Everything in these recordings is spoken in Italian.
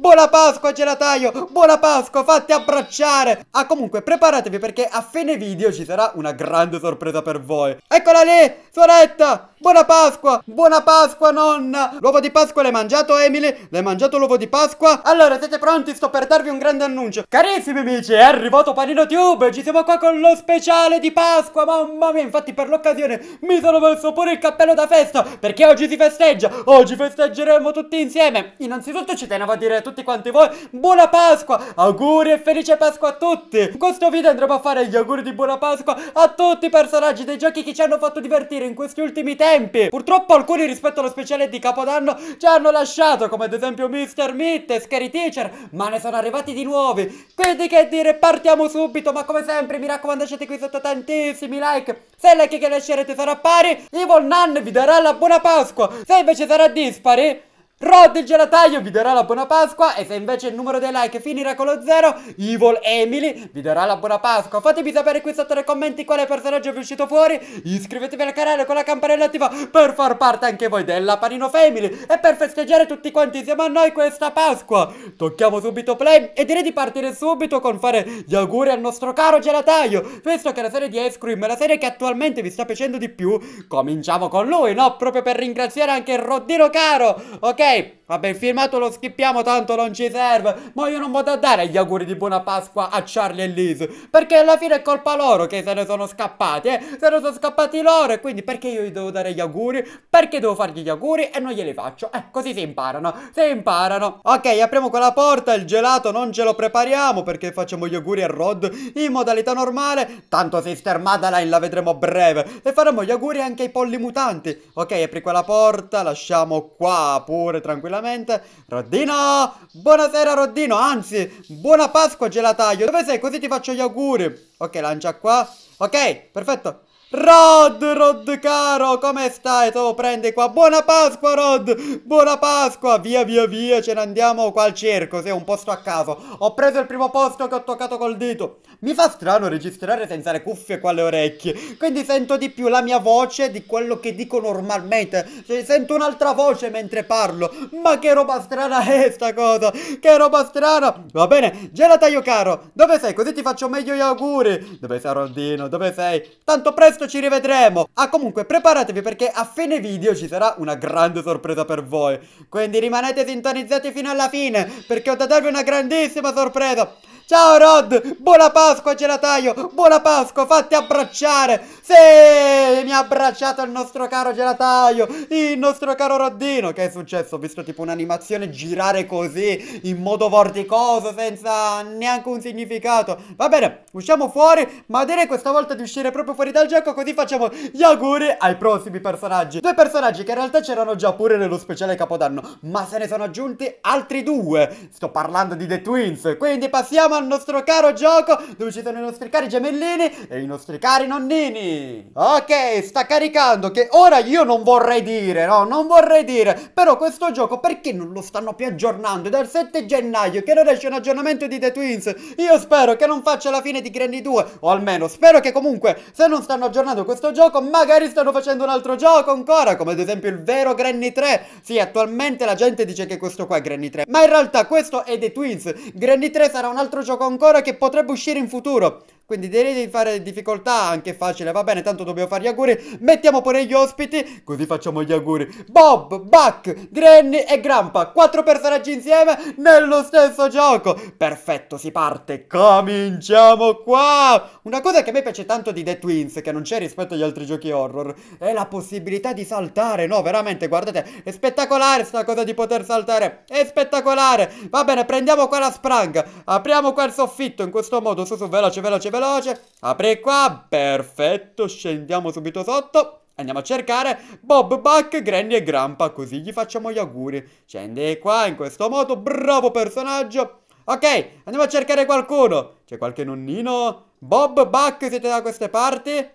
Buona Pasqua gelataio, buona Pasqua, fatti abbracciare Ah comunque preparatevi perché a fine video ci sarà una grande sorpresa per voi Eccola lì, soretta, buona Pasqua, buona Pasqua nonna L'uovo di Pasqua l'hai mangiato Emily? L'hai mangiato l'uovo di Pasqua? Allora siete pronti? Sto per darvi un grande annuncio Carissimi amici, è arrivato Panino Tube, ci siamo qua con lo speciale di Pasqua Mamma mia, infatti per l'occasione mi sono messo pure il cappello da festa Perché oggi si festeggia, oggi festeggeremo tutti insieme Innanzitutto ci tenevo a dire tutto tutti quanti voi buona Pasqua, auguri e felice Pasqua a tutti! In questo video andremo a fare gli auguri di buona Pasqua a tutti i personaggi dei giochi che ci hanno fatto divertire in questi ultimi tempi. Purtroppo alcuni rispetto allo speciale di Capodanno ci hanno lasciato, come ad esempio Mr. Meat e Scary Teacher, ma ne sono arrivati di nuovi. Quindi che dire, partiamo subito, ma come sempre mi raccomando lasciate qui sotto tantissimi like. Se il like che lascerete sarà pari, Evil Nun vi darà la buona Pasqua. Se invece sarà dispari... Rod il gelataio vi darà la buona Pasqua e se invece il numero dei like finirà con lo zero, Evil Emily vi darà la buona Pasqua. Fatemi sapere qui sotto nei commenti quale personaggio vi è uscito fuori, iscrivetevi al canale con la campanella attiva per far parte anche voi della Panino Family e per festeggiare tutti quanti insieme a noi questa Pasqua. Tocchiamo subito play e direi di partire subito con fare gli auguri al nostro caro gelataio, visto che la serie di Ice Cream è la serie che attualmente vi sta piacendo di più, cominciamo con lui, no? Proprio per ringraziare anche il Roddino caro, ok? vabbè il filmato lo schippiamo tanto non ci serve Ma io non vado a dare gli auguri di buona Pasqua a Charlie e Liz Perché alla fine è colpa loro che se ne sono scappati eh Se ne sono scappati loro e quindi perché io gli devo dare gli auguri? Perché devo fargli gli auguri e non glieli faccio? Eh così si imparano, si imparano Ok apriamo quella porta, il gelato non ce lo prepariamo perché facciamo gli auguri a Rod in modalità normale Tanto Sister Madeline la vedremo breve E faremo gli auguri anche ai polli mutanti Ok apri quella porta, lasciamo qua pure sempre tranquillamente. Roddino! Buonasera Roddino, anzi, buona Pasqua gelataio. Dove sei? Così ti faccio gli auguri. Ok, lancia qua. Ok, perfetto. Rod, Rod caro, come stai? Te lo prendi qua. Buona Pasqua, Rod! Buona Pasqua! Via, via, via, ce ne andiamo qua al cerco, sei un posto a caso. Ho preso il primo posto che ho toccato col dito. Mi fa strano registrare senza le cuffie qua alle orecchie, quindi sento di più la mia voce di quello che dico normalmente. Cioè, sento un'altra voce mentre parlo. Ma che roba strana è sta cosa? Che roba strana! Va bene, gelataio caro, dove sei? Così ti faccio meglio gli auguri. Dove sei, Rodino? Dove sei? Tanto presto! presto ci rivedremo. Ah, comunque, preparatevi perché a fine video ci sarà una grande sorpresa per voi. Quindi rimanete sintonizzati fino alla fine perché ho da darvi una grandissima sorpresa. Ciao Rod, buona Pasqua gelataio, buona Pasqua, fatti abbracciare. Sì, mi ha abbracciato il nostro caro gelataio, il nostro caro Roddino. Che è successo? Ho visto tipo un'animazione girare così, in modo vorticoso, senza neanche un significato. Va bene, usciamo fuori, ma direi questa volta di uscire proprio fuori dal gioco, così facciamo gli auguri ai prossimi personaggi. Due personaggi che in realtà c'erano già pure nello speciale Capodanno, ma se ne sono aggiunti altri due. Sto parlando di The Twins, quindi passiamo al nostro caro gioco dove ci sono i nostri cari gemellini e i nostri cari nonnini. Ok, sta caricando che ora io non vorrei dire, no, non vorrei dire, però questo gioco perché non lo stanno più aggiornando? È dal 7 gennaio che non esce un aggiornamento di The Twins. Io spero che non faccia la fine di Granny 2, o almeno spero che comunque se non stanno aggiornando questo gioco magari stanno facendo un altro gioco ancora, come ad esempio il vero Granny 3. Sì, attualmente la gente dice che questo qua è Granny 3, ma in realtà questo è The Twins. Granny 3 sarà un altro gioco gioco ancora che potrebbe uscire in futuro. Quindi direi di fare difficoltà anche facile, va bene, tanto dobbiamo fare gli auguri. Mettiamo pure gli ospiti, così facciamo gli auguri. Bob, Buck, Granny e Grampa, quattro personaggi insieme nello stesso gioco. Perfetto, si parte, cominciamo qua. Una cosa che a me piace tanto di The Twins, che non c'è rispetto agli altri giochi horror, è la possibilità di saltare. No, veramente, guardate, è spettacolare sta cosa di poter saltare. È spettacolare. Va bene, prendiamo qua la sprang, apriamo qua il soffitto in questo modo, su su, veloce, veloce, veloce veloce. Apri qua, perfetto, scendiamo subito sotto. Andiamo a cercare Bob, Buck, Granny e Grampa, così gli facciamo gli auguri. Scendi qua in questo modo, bravo personaggio. Ok, andiamo a cercare qualcuno. C'è qualche nonnino? Bob, Buck, siete da queste parti?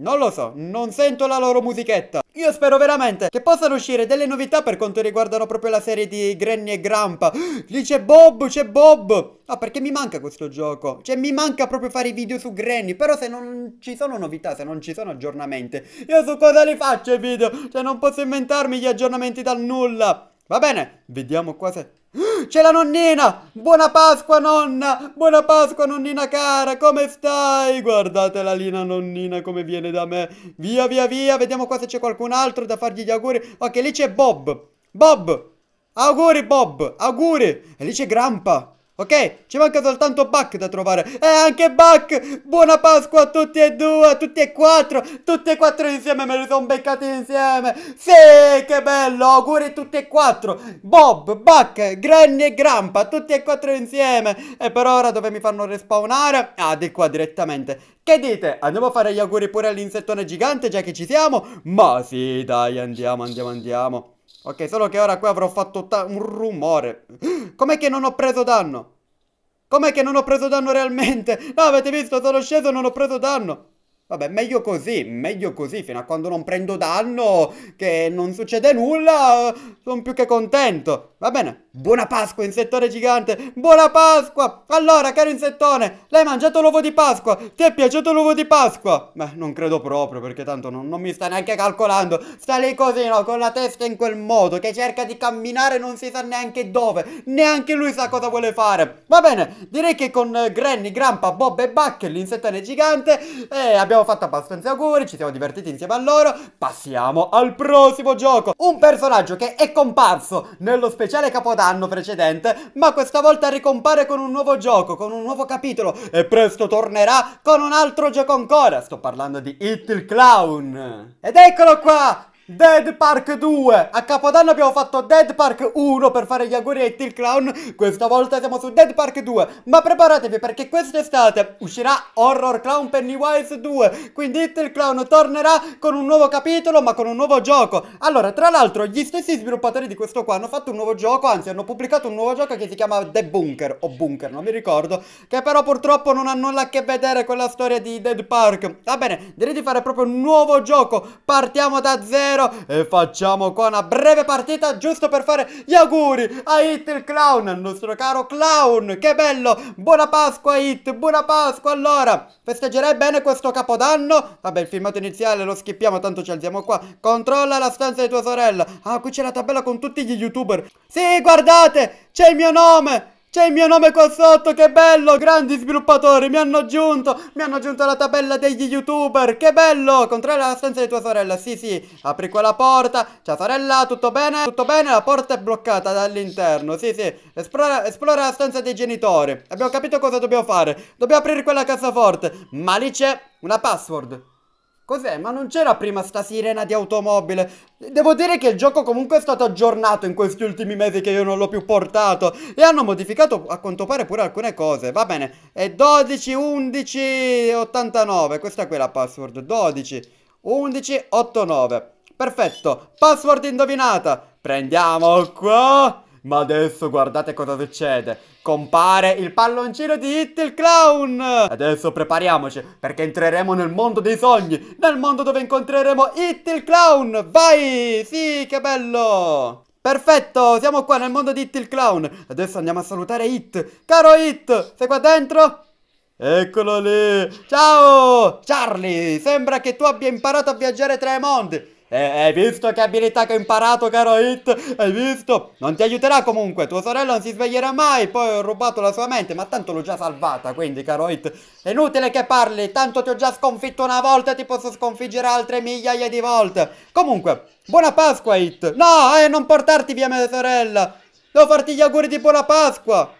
Non lo so, non sento la loro musichetta. Io spero veramente che possano uscire delle novità per quanto riguardano proprio la serie di Granny e Grampa. Lì c'è Bob, c'è Bob! Ah, perché mi manca questo gioco? Cioè, mi manca proprio fare i video su Granny, però se non ci sono novità, se non ci sono aggiornamenti, io su cosa li faccio i video? Cioè, non posso inventarmi gli aggiornamenti dal nulla. Va bene, vediamo qua se... C'è la nonnina! Buona Pasqua nonna! Buona Pasqua nonnina cara, come stai? Guardate la lina nonnina come viene da me. Via, via, via, vediamo qua se c'è qualcun altro da fargli gli auguri. Ok, lì c'è Bob. Bob! Auguri Bob, auguri! E lì c'è Grampa. Ok? Ci manca soltanto Buck da trovare. E eh, anche Buck! Buona Pasqua a tutti e due, a tutti e quattro. Tutti e quattro insieme me li sono beccati insieme. Sì, che bello! Auguri a tutti e quattro. Bob, Buck, Granny e Grampa, tutti e quattro insieme. E per ora dove mi fanno respawnare? Ah, di qua direttamente. Che dite? Andiamo a fare gli auguri pure all'insettone gigante già che ci siamo? Ma sì, dai, andiamo, andiamo, andiamo. Ok, solo che ora qua avrò fatto un rumore. Com'è che non ho preso danno? Com'è che non ho preso danno realmente? No, avete visto? Sono sceso e non ho preso danno. Vabbè, meglio così, meglio così, fino a quando non prendo danno, che non succede nulla, sono più che contento. Va bene, buona Pasqua, insettone gigante, buona Pasqua! Allora, caro insettone, l'hai mangiato l'uovo di Pasqua? Ti è piaciuto l'uovo di Pasqua? Beh, non credo proprio, perché tanto non, non, mi sta neanche calcolando. Sta lì così, no, con la testa in quel modo, che cerca di camminare non si sa neanche dove, neanche lui sa cosa vuole fare. Va bene, direi che con eh, Granny, Grampa, Bob e Buck, l'insettone gigante, eh, abbiamo fatto abbastanza auguri, ci siamo divertiti insieme a loro. Passiamo al prossimo gioco! Un personaggio che è comparso nello speciale speciale capodanno precedente, ma questa volta ricompare con un nuovo gioco, con un nuovo capitolo e presto tornerà con un altro gioco ancora. Sto parlando di It Clown. Ed eccolo qua! Dead Park 2 A Capodanno abbiamo fatto Dead Park 1 per fare gli auguri ai il clown Questa volta siamo su Dead Park 2 Ma preparatevi perché quest'estate uscirà Horror Clown Pennywise 2 Quindi It clown tornerà con un nuovo capitolo ma con un nuovo gioco Allora tra l'altro gli stessi sviluppatori di questo qua hanno fatto un nuovo gioco Anzi hanno pubblicato un nuovo gioco che si chiama The Bunker o Bunker non mi ricordo Che però purtroppo non ha nulla a che vedere con la storia di Dead Park Va bene direi di fare proprio un nuovo gioco Partiamo da zero 0 e eh, facciamo qua una breve partita giusto per fare gli auguri a Hit il clown, al nostro caro clown, che bello, buona Pasqua Hit, buona Pasqua allora, festeggerai bene questo capodanno? Vabbè il filmato iniziale lo schippiamo, tanto ci alziamo qua, controlla la stanza di tua sorella, ah qui c'è la tabella con tutti gli youtuber, sì guardate, c'è il mio nome! C'è il mio nome qua sotto, che bello, grandi sviluppatori, mi hanno aggiunto, mi hanno aggiunto alla tabella degli youtuber, che bello, controlla la stanza di tua sorella, sì sì, apri quella porta, ciao sorella, tutto bene, tutto bene, la porta è bloccata dall'interno, sì sì, esplora, esplora la stanza dei genitori, abbiamo capito cosa dobbiamo fare, dobbiamo aprire quella cassaforte, ma lì c'è una password. Cos'è? Ma non c'era prima sta sirena di automobile. Devo dire che il gioco comunque è stato aggiornato in questi ultimi mesi che io non l'ho più portato. E hanno modificato a quanto pare pure alcune cose. Va bene. È 12, 11, 89. Questa qui è la password. 12, 11, 89. Perfetto. Password indovinata. Prendiamo qua. Ma adesso guardate cosa succede. Compare il palloncino di Hit il Clown. Adesso prepariamoci perché entreremo nel mondo dei sogni. Nel mondo dove incontreremo Hit il Clown. Vai! Sì, che bello! Perfetto, siamo qua nel mondo di Hit il Clown. Adesso andiamo a salutare Hit. Caro Hit, sei qua dentro? Eccolo lì! Ciao! Charlie, sembra che tu abbia imparato a viaggiare tra i mondi. Eh, hai visto che abilità che ho imparato, caro Hit? Hai visto? Non ti aiuterà comunque, tua sorella non si sveglierà mai, poi ho rubato la sua mente, ma tanto l'ho già salvata, quindi, caro Hit, è inutile che parli, tanto ti ho già sconfitto una volta e ti posso sconfiggere altre migliaia di volte. Comunque, buona Pasqua, Hit! No, eh, non portarti via mia sorella! Devo farti gli auguri di buona Pasqua!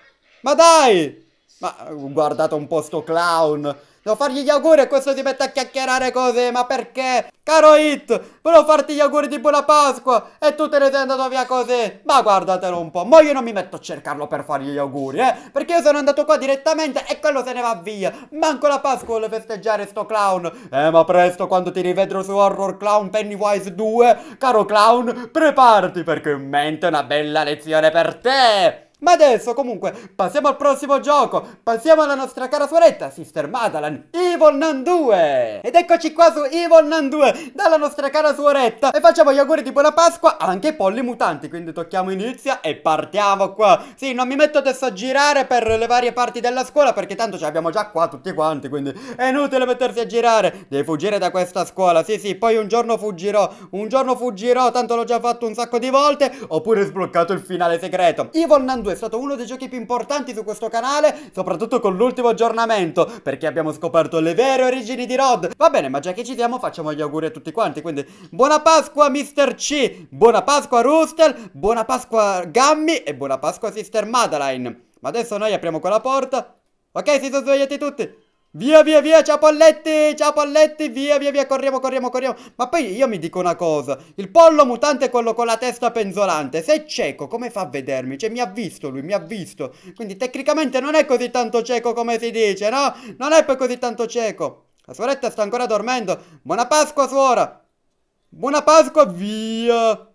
Ma dai! Ma guardate un po' sto clown! Devo fargli gli auguri e questo si mette a chiacchierare così, ma perché? Caro Hit, volevo farti gli auguri di buona Pasqua e tu te ne sei andato via così. Ma guardatelo un po', ma io non mi metto a cercarlo per fargli gli auguri, eh? Perché io sono andato qua direttamente e quello se ne va via. Manco la Pasqua vuole festeggiare sto clown. Eh, ma presto quando ti rivedrò su Horror Clown Pennywise 2, caro clown, preparati perché in mente una bella lezione per te. Ma adesso comunque passiamo al prossimo gioco, passiamo alla nostra cara suoretta Sister Madeline, Evil Nun 2! Ed eccoci qua su Evil Nun 2, dalla nostra cara suoretta, e facciamo gli auguri di buona Pasqua anche ai polli mutanti, quindi tocchiamo inizia e partiamo qua! Sì, non mi metto adesso a girare per le varie parti della scuola perché tanto ce l'abbiamo già qua tutti quanti, quindi è inutile mettersi a girare, devi fuggire da questa scuola, sì sì, poi un giorno fuggirò, un giorno fuggirò, tanto l'ho già fatto un sacco di volte, oppure sbloccato il finale segreto. Evil Nun 2 2 è stato uno dei giochi più importanti su questo canale, soprattutto con l'ultimo aggiornamento, perché abbiamo scoperto le vere origini di Rod. Va bene, ma già che ci siamo facciamo gli auguri a tutti quanti, quindi buona Pasqua Mr. C, buona Pasqua Rustel buona Pasqua Gammy e buona Pasqua Sister Madeline. Ma adesso noi apriamo quella porta. Ok, si sono svegliati tutti. Via, via, via, ciao Polletti, ciao Polletti, via, via, via, corriamo, corriamo, corriamo. Ma poi io mi dico una cosa, il pollo mutante è quello con la testa penzolante, se è cieco come fa a vedermi? Cioè mi ha visto lui, mi ha visto. Quindi tecnicamente non è così tanto cieco come si dice, no? Non è poi così tanto cieco. La suoretta sta ancora dormendo. Buona Pasqua, suora. Buona Pasqua, via.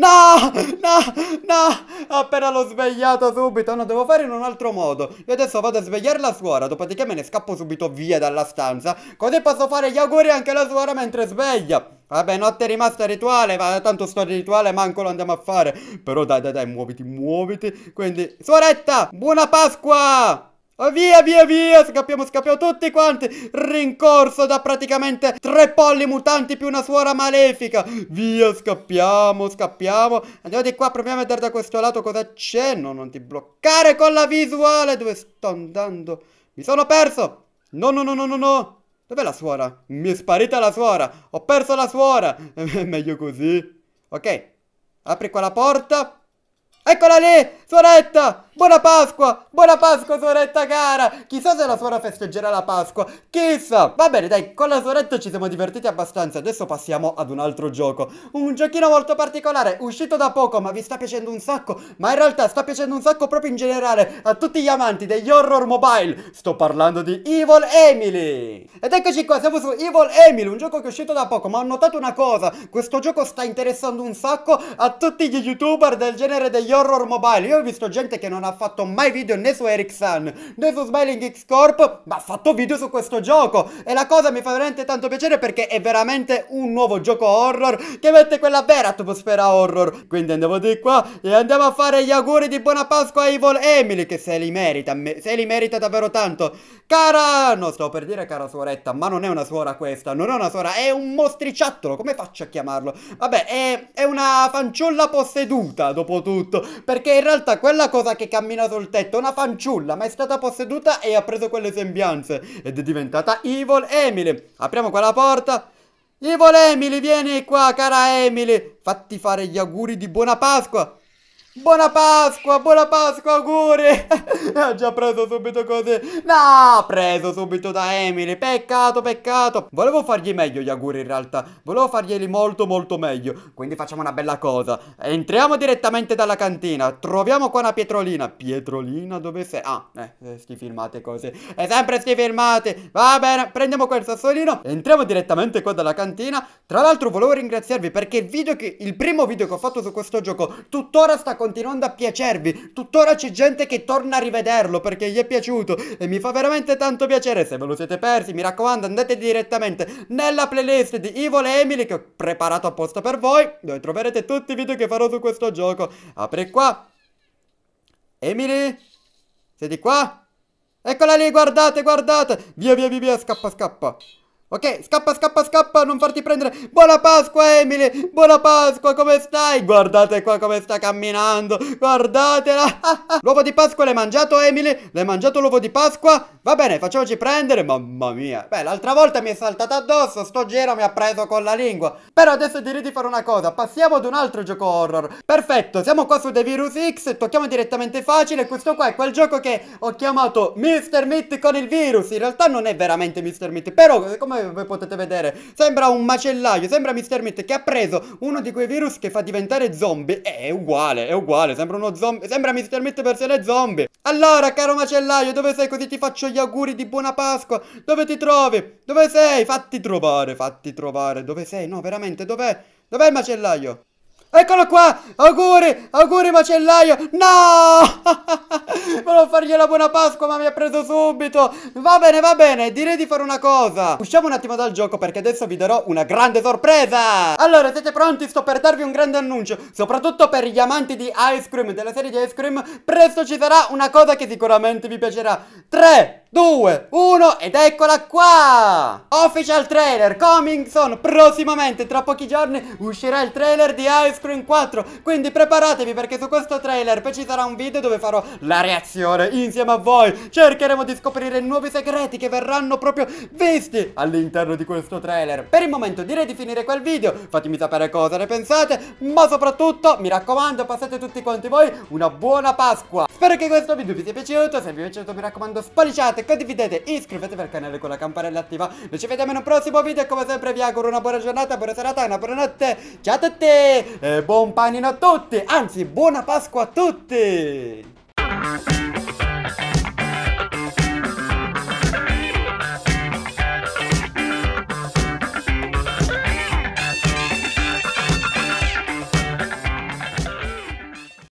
No, no, no, appena l'ho svegliato subito, no, devo fare in un altro modo Io adesso vado a svegliare la suora, dopodiché me ne scappo subito via dalla stanza Così posso fare gli auguri anche alla suora mentre sveglia Vabbè, notte è rimasta rituale, ma tanto sto rituale manco lo andiamo a fare Però dai, dai, dai, muoviti, muoviti Quindi, suoretta, buona Pasqua! Oh, via, via, via, scappiamo, scappiamo tutti quanti, rincorso da praticamente tre polli mutanti più una suora malefica. Via, scappiamo, scappiamo. Andiamo di qua, proviamo a vedere da questo lato cosa c'è. No, non ti bloccare con la visuale, dove sto andando? Mi sono perso. No, no, no, no, no, no. Dov'è la suora? Mi è sparita la suora, ho perso la suora. È meglio così. Ok, apri qua la porta. Eccola lì, suoretta. Buona Pasqua! Buona Pasqua, soretta cara! Chissà se la suora festeggerà la Pasqua. Chissà! Va bene, dai, con la soretta ci siamo divertiti abbastanza. Adesso passiamo ad un altro gioco. Un giochino molto particolare, uscito da poco, ma vi sta piacendo un sacco. Ma in realtà sta piacendo un sacco proprio in generale a tutti gli amanti degli horror mobile. Sto parlando di Evil Emily! Ed eccoci qua, siamo su Evil Emily, un gioco che è uscito da poco, ma ho notato una cosa. Questo gioco sta interessando un sacco a tutti gli youtuber del genere degli horror mobile. Io ho visto gente che non ha ha fatto mai video né su Ericsson né su Smiling X Corp, ma ha fatto video su questo gioco. E la cosa mi fa veramente tanto piacere perché è veramente un nuovo gioco horror che mette quella vera atmosfera horror. Quindi andiamo di qua e andiamo a fare gli auguri di buona Pasqua a Evil Emily, che se li merita, me se li merita davvero tanto. Cara, non stavo per dire cara suoretta, ma non è una suora questa, non è una suora, è un mostriciattolo, come faccio a chiamarlo? Vabbè, è, è una fanciulla posseduta, dopo tutto, perché in realtà quella cosa che cammina sul tetto, una fanciulla, ma è stata posseduta e ha preso quelle sembianze ed è diventata Evil Emily. Apriamo quella porta. Evil Emily, vieni qua, cara Emily. Fatti fare gli auguri di buona Pasqua. Buona Pasqua, buona Pasqua, auguri! ha già preso subito così. No, preso subito da Emily. Peccato, peccato. Volevo fargli meglio gli auguri in realtà. Volevo farglieli molto, molto meglio. Quindi facciamo una bella cosa. Entriamo direttamente dalla cantina. Troviamo qua una pietrolina. Pietrolina dove sei? Ah, eh, eh sti filmate cose. È sempre sti filmate. Va bene, prendiamo quel sassolino. Entriamo direttamente qua dalla cantina. Tra l'altro volevo ringraziarvi perché il video che... Il primo video che ho fatto su questo gioco tuttora sta continuando continuando a piacervi. Tuttora c'è gente che torna a rivederlo perché gli è piaciuto e mi fa veramente tanto piacere. Se ve lo siete persi, mi raccomando, andate direttamente nella playlist di Evil Emily che ho preparato apposta per voi, dove troverete tutti i video che farò su questo gioco. Apri qua. Emily, siete qua? Eccola lì, guardate, guardate! Via, via, via, via, scappa, scappa. Ok, scappa, scappa, scappa, non farti prendere. Buona Pasqua, Emily! Buona Pasqua, come stai? Guardate qua come sta camminando. Guardatela. l'uovo di Pasqua l'hai mangiato, Emily? L'hai mangiato l'uovo di Pasqua? Va bene, facciamoci prendere. Mamma mia. Beh, l'altra volta mi è saltata addosso. Sto giro mi ha preso con la lingua. Però adesso direi di fare una cosa. Passiamo ad un altro gioco horror. Perfetto, siamo qua su The Virus X. Tocchiamo direttamente facile. Questo qua è quel gioco che ho chiamato Mr. Meat con il virus. In realtà non è veramente Mr. Meat, però come come voi potete vedere. Sembra un macellaio, sembra Mr. Meat che ha preso uno di quei virus che fa diventare zombie. Eh, è uguale, è uguale, sembra uno zombie, sembra Mr. Meat versione zombie. Allora, caro macellaio, dove sei così ti faccio gli auguri di buona Pasqua? Dove ti trovi? Dove sei? Fatti trovare, fatti trovare. Dove sei? No, veramente, dov'è? Dov'è il macellaio? Eccolo qua! Auguri! Auguri macellaio! No! Volevo fargli la buona Pasqua ma mi ha preso subito! Va bene, va bene, direi di fare una cosa! Usciamo un attimo dal gioco perché adesso vi darò una grande sorpresa! Allora, siete pronti? Sto per darvi un grande annuncio, soprattutto per gli amanti di Ice Cream, della serie di Ice Cream, presto ci sarà una cosa che sicuramente vi piacerà. 3, 2, 1 ed eccola qua! Official trailer coming soon! Prossimamente, tra pochi giorni, uscirà il trailer di Ice Cream 4 Quindi preparatevi perché su questo trailer poi ci sarà un video dove farò la reazione insieme a voi Cercheremo di scoprire nuovi segreti che verranno proprio visti all'interno di questo trailer Per il momento direi di finire quel video, fatemi sapere cosa ne pensate Ma soprattutto, mi raccomando, passate tutti quanti voi una buona Pasqua Spero che questo video vi sia piaciuto, se vi è piaciuto mi raccomando spolliciate commentate, condividete, iscrivetevi al canale con la campanella attiva. Noi ci vediamo in un prossimo video e come sempre vi auguro una buona giornata, buona serata, una buona notte. Ciao a tutti e buon panino a tutti, anzi buona Pasqua a tutti.